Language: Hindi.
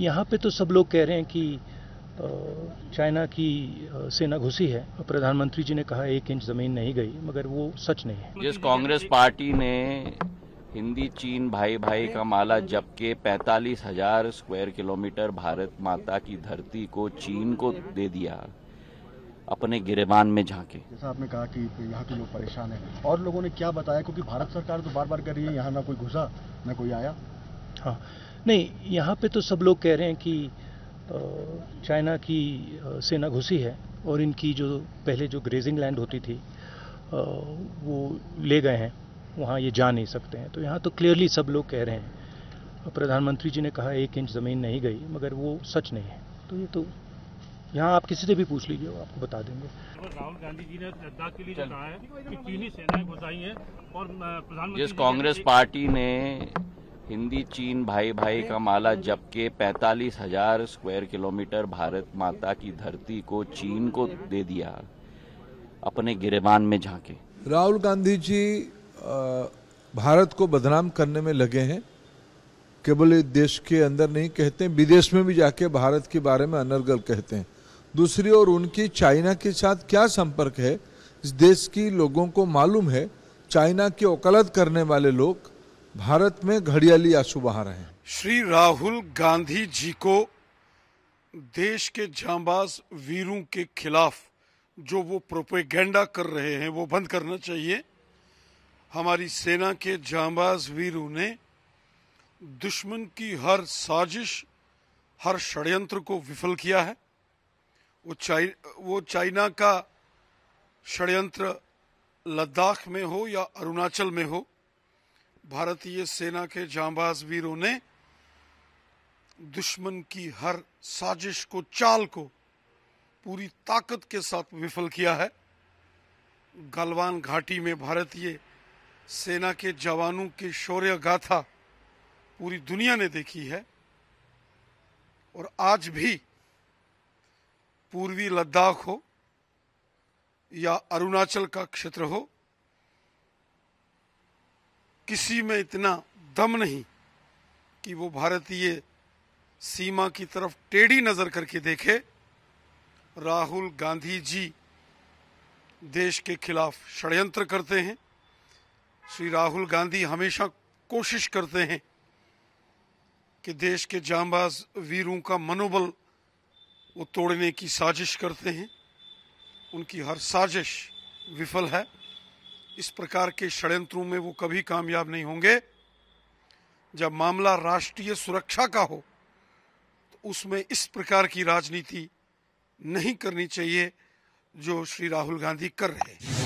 यहाँ पे तो सब लोग कह रहे हैं कि चाइना की सेना घुसी है प्रधानमंत्री जी ने कहा एक इंच जमीन नहीं गई मगर वो सच नहीं है जिस कांग्रेस पार्टी ने हिंदी चीन भाई भाई का माला जबकि पैतालीस हजार स्क्वायर किलोमीटर भारत माता की धरती को चीन को दे दिया अपने गिरेबान में झांके जैसा आपने कहा कि यहाँ के लोग परेशान हैं और लोगों ने क्या बताया क्योंकि भारत सरकार तो बार बार कर रही है यहाँ ना कोई घुसा ना कोई आया हाँ नहीं यहाँ पे तो सब लोग कह रहे हैं कि चाइना की सेना घुसी है और इनकी जो पहले जो ग्रेजिंग लैंड होती थी वो ले गए हैं वहाँ ये जा नहीं सकते हैं तो यहाँ तो क्लियरली सब लोग कह रहे हैं प्रधानमंत्री जी ने कहा एक इंच ज़मीन नहीं गई मगर वो सच नहीं है तो ये तो यहाँ आप किसी से भी पूछ लीजिए आपको बता देंगे राहुल गांधी जी ने लद्दाख के लिए कहा है कि चीनी सेनाएं घुसाई हैं और प्रधानमंत्री जिस कांग्रेस पार्टी ने हिंदी चीन भाई भाई का माला जबकि पैंतालीस हजार स्क्वायर किलोमीटर भारत माता की धरती को चीन को दे दिया अपने गिरेबान में झांके राहुल गांधी जी भारत को बदनाम करने में लगे हैं केवल देश के अंदर नहीं कहते विदेश में भी जाके भारत के बारे में अनर्गल कहते हैं दूसरी ओर उनकी चाइना के साथ क्या संपर्क है इस देश की लोगों को मालूम है चाइना की वकालत करने वाले लोग भारत में घड़ियाली आंसू बहा रहे हैं श्री राहुल गांधी जी को देश के जांबाज वीरों के खिलाफ जो वो प्रोपेगेंडा कर रहे हैं वो बंद करना चाहिए हमारी सेना के जांबाज वीरों ने दुश्मन की हर साजिश हर षड्यंत्र को विफल किया है वो चाइ वो चाइना का षड्यंत्र लद्दाख में हो या अरुणाचल में हो भारतीय सेना के जांबाज वीरों ने दुश्मन की हर साजिश को चाल को पूरी ताकत के साथ विफल किया है गलवान घाटी में भारतीय सेना के जवानों की शौर्य गाथा पूरी दुनिया ने देखी है और आज भी पूर्वी लद्दाख हो या अरुणाचल का क्षेत्र हो किसी में इतना दम नहीं कि वो भारतीय सीमा की तरफ टेढ़ी नज़र करके देखे राहुल गांधी जी देश के खिलाफ षड्यंत्र करते हैं श्री राहुल गांधी हमेशा कोशिश करते हैं कि देश के जांबाज वीरों का मनोबल वो तोड़ने की साजिश करते हैं उनकी हर साजिश विफल है इस प्रकार के षड्यंत्रों में वो कभी कामयाब नहीं होंगे जब मामला राष्ट्रीय सुरक्षा का हो तो उसमें इस प्रकार की राजनीति नहीं करनी चाहिए जो श्री राहुल गांधी कर रहे हैं